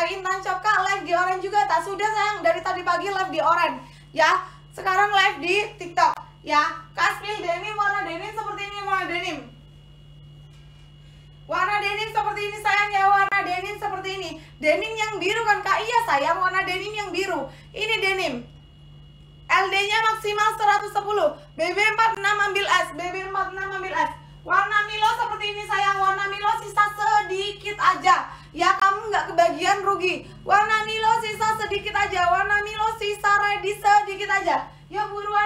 Kak Intan Kak live di orange juga tak sudah sayang dari tadi pagi live di orange ya sekarang live di TikTok ya Kasmil denim warna denim seperti ini warna denim warna denim seperti ini sayang ya warna denim seperti ini denim yang biru kan kak iya sayang warna denim yang biru ini denim LD nya maksimal 110 BB46 ambil S BB46 ambil S warna Milo seperti ini sayang warna Milo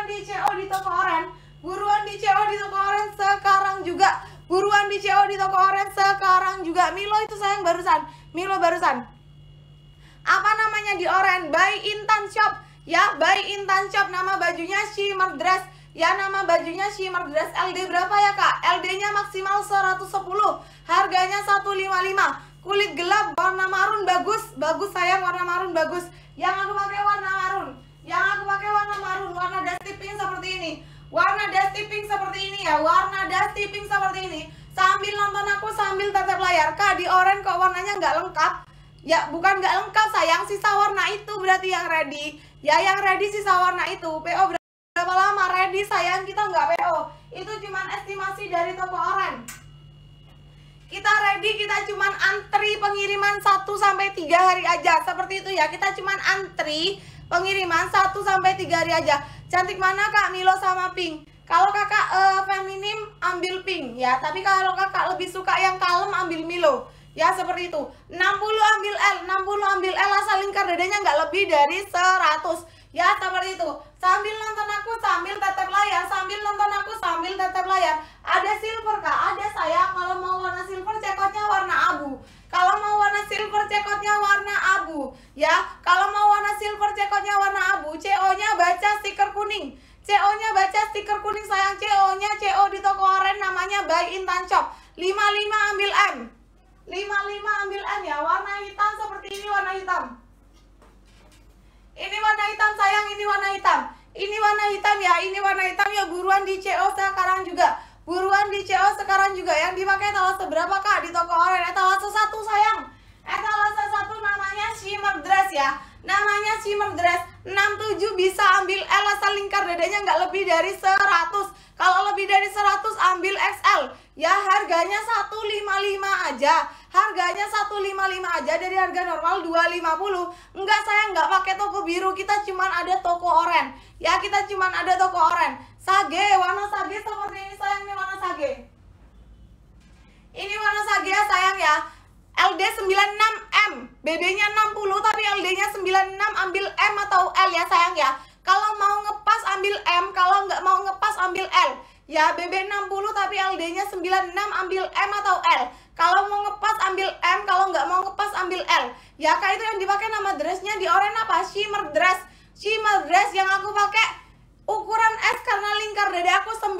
buruan di CO di toko oren buruan di CO di toko oren sekarang juga buruan di CO di toko oren sekarang juga Milo itu sayang barusan Milo barusan apa namanya di oren by Intan Shop ya by Intan Shop nama bajunya shimmer dress ya nama bajunya shimmer dress LD berapa ya kak LD nya maksimal 110 harganya 155 kulit gelap warna marun bagus bagus sayang warna marun bagus yang aku pakai pink seperti ini warna dusty pink seperti ini ya warna dusty pink seperti ini sambil nonton aku sambil tetap layar kak di orange kok warnanya nggak lengkap ya bukan nggak lengkap sayang sisa warna itu berarti yang ready ya yang ready sisa warna itu PO berapa lama ready sayang kita nggak PO itu cuman estimasi dari toko orange kita ready kita cuman antri pengiriman 1 sampai 3 hari aja seperti itu ya kita cuman antri pengiriman 1 sampai 3 hari aja Cantik mana Kak Milo sama Pink? Kalau kakak uh, feminim ambil pink ya, tapi kalau kakak lebih suka yang kalem ambil Milo. Ya seperti itu. 60 ambil L, 60 ambil L asal lingkar dadanya nggak lebih dari 100. Ya seperti itu. Sambil nonton aku sambil tetap layar, sambil nonton aku sambil tetap layar. Ada silver Kak, ada sayang. Kalau mau warna silver cekotnya warna abu. Kalau mau warna silver cekotnya warna abu. Ya, stiker kuning. CO-nya baca stiker kuning sayang CO-nya CO di toko oranye namanya buy Intan Shop. 55 ambil M. 55 ambil M ya. Warna hitam seperti ini warna hitam. Ini warna hitam sayang, ini warna hitam. Ini warna hitam ya, ini warna hitam ya buruan di CO sekarang juga. Buruan di CO sekarang juga yang dipakai tawas seberapa Kak di toko oranye? Eh, tanggal sayang namanya Shimab Dress ya namanya Shimab Dress 67 bisa ambil L asal lingkar dadanya nggak lebih dari 100 kalau lebih dari 100 ambil XL ya harganya 155 aja harganya 155 aja dari harga normal 250 enggak saya nggak pakai toko biru kita cuman ada toko oren ya kita cuman ada toko oren sage warna sage seperti ini sayang nih warna sage ini warna sage ya sayang ya LD 96 BB-nya 60 tapi LD-nya 96, ambil M atau L ya sayang ya. Kalau mau ngepas ambil M, kalau nggak mau ngepas ambil L. Ya, BB 60 tapi LD-nya 96, ambil M atau L. Kalau mau ngepas ambil M, kalau nggak mau ngepas ambil L. Ya, Kak itu yang dipakai nama dressnya di oren apa? Shimmer dress. Shimmer dress yang aku pakai ukuran S karena lingkar dada aku 90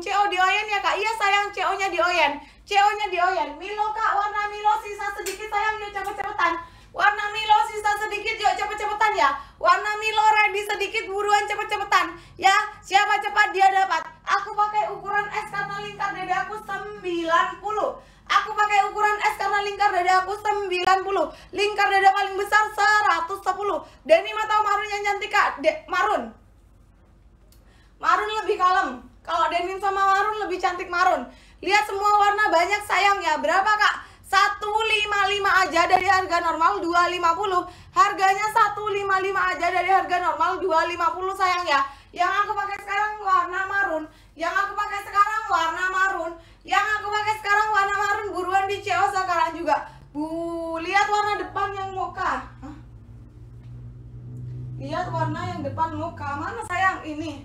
CO di Oyen ya Kak. Iya sayang CO-nya di Oyen. CO-nya dioyan. Milo kak, warna Milo sisa sedikit sayang, yuk cepet-cepetan. Warna Milo sisa sedikit, yuk cepet-cepetan ya. Warna Milo ready sedikit, buruan cepet-cepetan. Ya, siapa cepat dia dapat. Aku pakai ukuran S karena lingkar dada aku 90. Aku pakai ukuran S karena lingkar dada aku 90. Lingkar dada paling besar 110. Denny mata marun yang cantik kak, De marun. Marun lebih kalem. Kalau Denny sama marun lebih cantik marun. Lihat semua warna banyak sayang ya. Berapa Kak? 155 aja dari harga normal 250. Harganya 155 aja dari harga normal 250 sayang ya. Yang aku pakai sekarang warna marun. Yang aku pakai sekarang warna marun. Yang aku pakai sekarang warna marun buruan di CEO sekarang juga. Bu, lihat warna depan yang moka. Hah? Lihat warna yang depan moka. Mana sayang ini?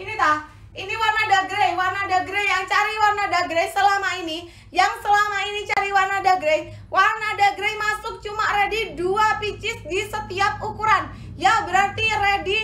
Ini dah ini warna dark grey, warna dark grey yang cari warna dark grey selama ini, yang selama ini cari warna dark grey, warna dark grey masuk cuma ready dua pieces di setiap ukuran. Ya berarti ready